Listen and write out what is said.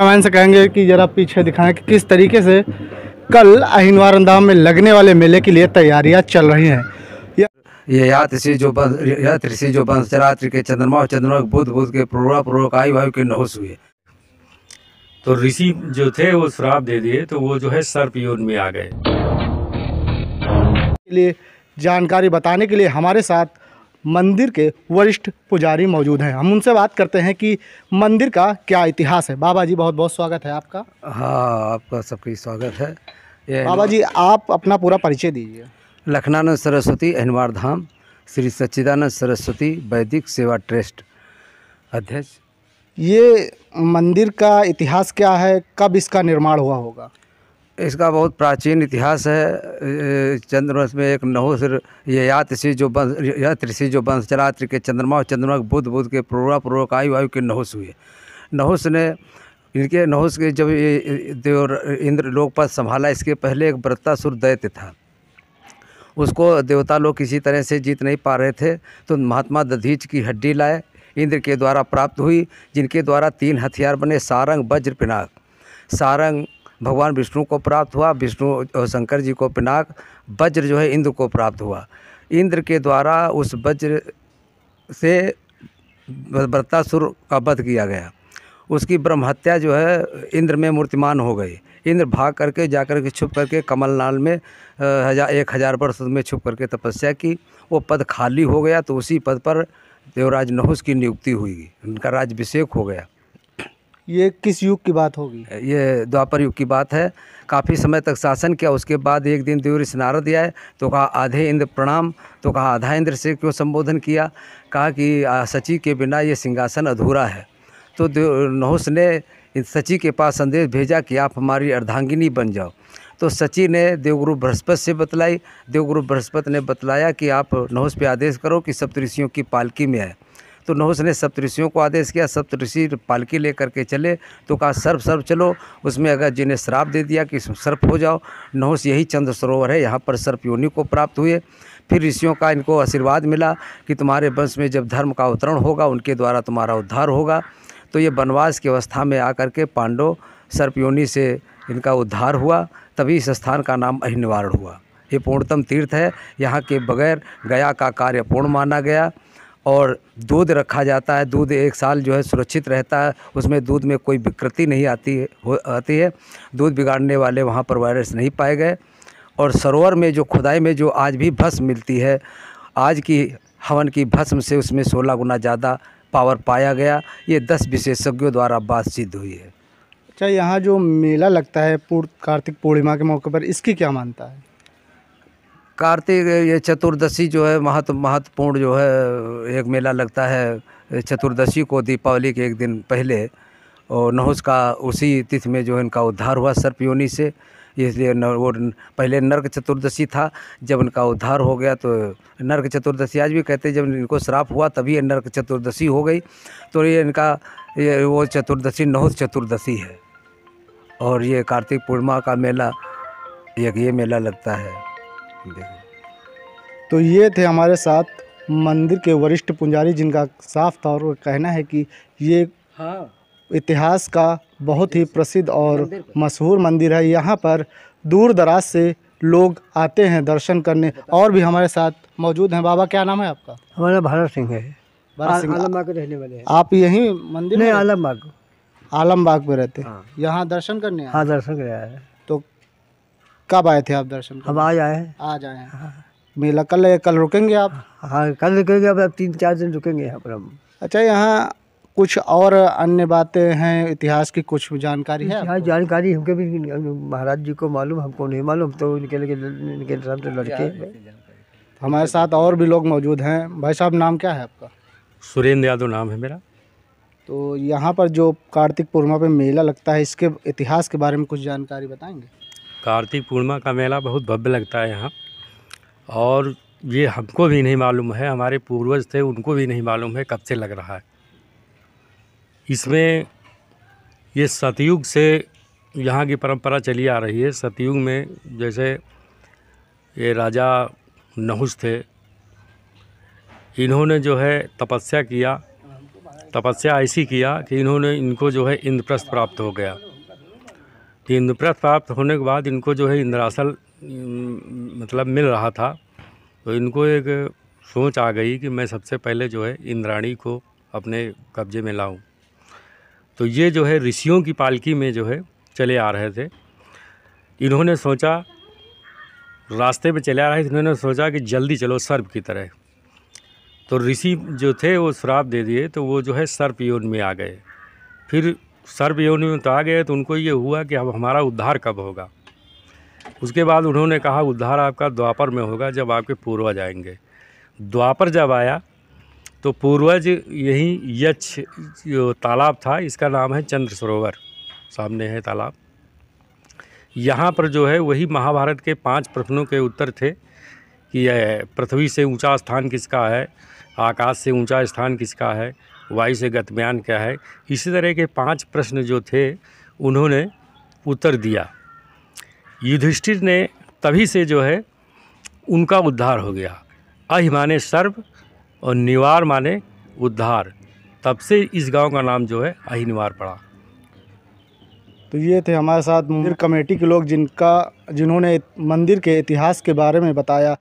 Cameraman से कहेंगे कि ज़रा पीछे दिखाएं कि किस तरीके से कल अहिनवार अंदाम में लगने वाले मेले के लिए तैयारियां चल रही हैं ये याद ऋषि जो बंस याद ऋषि जो बंस के चंद्रमा और चंद्रमा बुध बुध के प्रोड़ा प्रोड़ा काई वायु के नहुस हुए तो ऋषि जो थे वो श्राप दे दिए तो वो जो है सर्प योन में आ गए लिए जानकारी बताने के लिए हमारे साथ मंदिर के वरिष्ठ पुजारी मौजूद हैं हम उनसे बात करते हैं कि मंदिर का क्या इतिहास है बाबा जी बहुत बहुत स्वागत है आपका हाँ आपका सबकी स्वागत है बाबा जी आप अपना पूरा परिचय दीजिए लखनानंद सरस्वती अहनवार धाम श्री सच्चिदानंद सरस्वती वैदिक सेवा ट्रस्ट अध्यक्ष ये मंदिर का इतिहास क्या है कब इसका निर्माण हुआ होगा इसका बहुत प्राचीन इतिहास है चंद्रवंश में एक नहुस ये यात ऋषि जो वंश यात्री ऋषि जो वंश चरात्र के चंद्रमा और चंद्रमा के बुद्ध बुद्ध के पूर्वा पूर्वक आयु आयु के नहुस हुए नहुस ने इनके नहुस के जब ये देव इंद्र लोक पर संभाला इसके पहले एक व्रतासुर दैत्य था उसको देवता लोग किसी तरह से जीत नहीं पा रहे थे तो महात्मा दधीच की हड्डी लाए इंद्र के द्वारा प्राप्त हुई जिनके द्वारा तीन हथियार बने सारंग वज्र पिनाक सारंग भगवान विष्णु को प्राप्त हुआ विष्णु शंकर जी को पिनाक वज्र जो है इंद्र को प्राप्त हुआ इंद्र के द्वारा उस वज्र से व्रतासुर का वध किया गया उसकी ब्रह्म हत्या जो है इंद्र में मूर्तिमान हो गई इंद्र भाग करके जाकर के छुप करके कमलनाल में हजार एक हज़ार वर्ष में छुप करके तपस्या की वो पद खाली हो गया तो उसी पद पर देवराज नहुस की नियुक्ति हुई उनका राज्यभिषेक हो गया ये किस युग की बात होगी ये द्वापर युग की बात है काफ़ी समय तक शासन किया उसके बाद एक दिन देवऋषि नारद आए तो कहा आधे इंद्र प्रणाम तो कहा आधा इंद्र से क्यों संबोधन किया कहा कि सची के बिना ये सिंहासन अधूरा है तो नहुस ने सची के पास संदेश भेजा कि आप हमारी अर्धांगिनी बन जाओ तो सची ने देवगुरु बृहस्पत से बतलाई देवगुरु बृहस्पत ने बतलाया कि आप नहुस पे आदेश करो कि सप्तऋषियों की पालकी में आए तो नहुस ने सप्तषियों को आदेश किया ऋषि पालकी ले करके चले तो कहा सर्प सर्प चलो उसमें अगर जिन्हें श्राप दे दिया कि सर्प हो जाओ नहुस यही चंद्र सरोवर है यहाँ पर सर्प योनि को प्राप्त हुए फिर ऋषियों का इनको आशीर्वाद मिला कि तुम्हारे वंश में जब धर्म का अवतरण होगा उनके द्वारा तुम्हारा उद्धार होगा तो ये वनवास की अवस्था में आकर के पांडव योनि से इनका उद्धार हुआ तभी इस स्थान का नाम अहिनिवारण हुआ ये पूर्णतम तीर्थ है यहाँ के बगैर गया का कार्य पूर्ण माना गया और दूध रखा जाता है दूध एक साल जो है सुरक्षित रहता है उसमें दूध में कोई विकृति नहीं आती है हो आती है दूध बिगाड़ने वाले वहाँ पर वायरस नहीं पाए गए और सरोवर में जो खुदाई में जो आज भी भस्म मिलती है आज की हवन की भस्म से उसमें सोलह गुना ज़्यादा पावर पाया गया ये दस विशेषज्ञों द्वारा बात सिद्ध हुई है अच्छा यहाँ जो मेला लगता है पूर्ण कार्तिक पूर्णिमा के मौके पर इसकी क्या मानता है कार्तिक ये चतुर्दशी जो है महत्व महत्वपूर्ण जो है एक मेला लगता है चतुर्दशी को दीपावली के एक दिन पहले और नहुस का उसी तिथि में जो है इनका उद्धार हुआ सर्पयोनी से इसलिए न वो पहले नर्क चतुर्दशी था जब इनका उद्धार हो गया तो नर्क चतुर्दशी आज भी कहते हैं जब इनको श्राप हुआ तभी ये नर्क चतुर्दशी हो गई तो ये इनका ये वो चतुर्दशी नहुस चतुर्दशी है और ये कार्तिक पूर्णिमा का मेला एक ये मेला लगता है देखो तो ये थे हमारे साथ मंदिर के वरिष्ठ पुजारी जिनका साफ तौर पर कहना है कि ये हाँ। इतिहास का बहुत ही प्रसिद्ध और मशहूर मंदिर है यहाँ पर दूर दराज से लोग आते हैं दर्शन करने और भी हमारे साथ मौजूद हैं बाबा क्या नाम है आपका हमारा भारत सिंह है भारत सिंह आलमबाग रहने वाले हैं आप यही मंदिर नहीं आलमबाग आलमबाग में रहते हैं हाँ। यहाँ दर्शन करने हाँ दर्शन कर कब आए थे आप दर्शन हम आज आए आज आए हाँ। मेला कल कल रुकेंगे आप हाँ कल रुकेंगे अब तीन चार दिन रुकेंगे यहाँ पर हम अच्छा यहाँ कुछ और अन्य बातें हैं इतिहास की कुछ जानकारी है यहाँ जानकारी हमके भी महाराज जी को मालूम हमको नहीं मालूम तो इनके लिए इनके से लड़के तो हमारे साथ और भी लोग मौजूद हैं भाई साहब नाम क्या है आपका सुरेंद्र यादव नाम है मेरा तो यहाँ पर जो कार्तिक पूर्णिमा पे मेला लगता है इसके इतिहास के बारे में कुछ जानकारी बताएंगे कार्तिक पूर्णिमा का मेला बहुत भव्य लगता है यहाँ और ये हमको भी नहीं मालूम है हमारे पूर्वज थे उनको भी नहीं मालूम है कब से लग रहा है इसमें ये सतयुग से यहाँ की परंपरा चली आ रही है सतयुग में जैसे ये राजा नहुस थे इन्होंने जो है तपस्या किया तपस्या ऐसी किया कि इन्होंने इनको जो है इंद्रप्रस्थ प्राप्त हो गया कि इंद्रप्रस्थ प्राप्त होने के बाद इनको जो है इंद्रासल मतलब मिल रहा था तो इनको एक सोच आ गई कि मैं सबसे पहले जो है इंद्राणी को अपने कब्जे में लाऊं तो ये जो है ऋषियों की पालकी में जो है चले आ रहे थे इन्होंने सोचा रास्ते में चले आ रहे थे इन्होंने सोचा कि जल्दी चलो सर्प की तरह तो ऋषि जो थे वो श्राप दे दिए तो वो जो है सर्प योन में आ गए फिर सर्व योनि में तो आ गए तो उनको ये हुआ कि अब हमारा उद्धार कब होगा उसके बाद उन्होंने कहा उद्धार आपका द्वापर में होगा जब आपके पूर्वज आएंगे द्वापर जब आया तो पूर्वज यही यक्ष जो तालाब था इसका नाम है चंद्र सरोवर सामने है तालाब यहाँ पर जो है वही महाभारत के पांच प्रश्नों के उत्तर थे कि यह पृथ्वी से ऊंचा स्थान किसका है आकाश से ऊंचा स्थान किसका है वाई से गतम्यान क्या है इसी तरह के पांच प्रश्न जो थे उन्होंने उत्तर दिया युधिष्ठिर ने तभी से जो है उनका उद्धार हो गया अहि माने सर्व और निवार माने उद्धार तब से इस गांव का नाम जो है अहिनिवार पड़ा तो ये थे हमारे साथ मंदिर कमेटी के लोग जिनका जिन्होंने मंदिर के इतिहास के बारे में बताया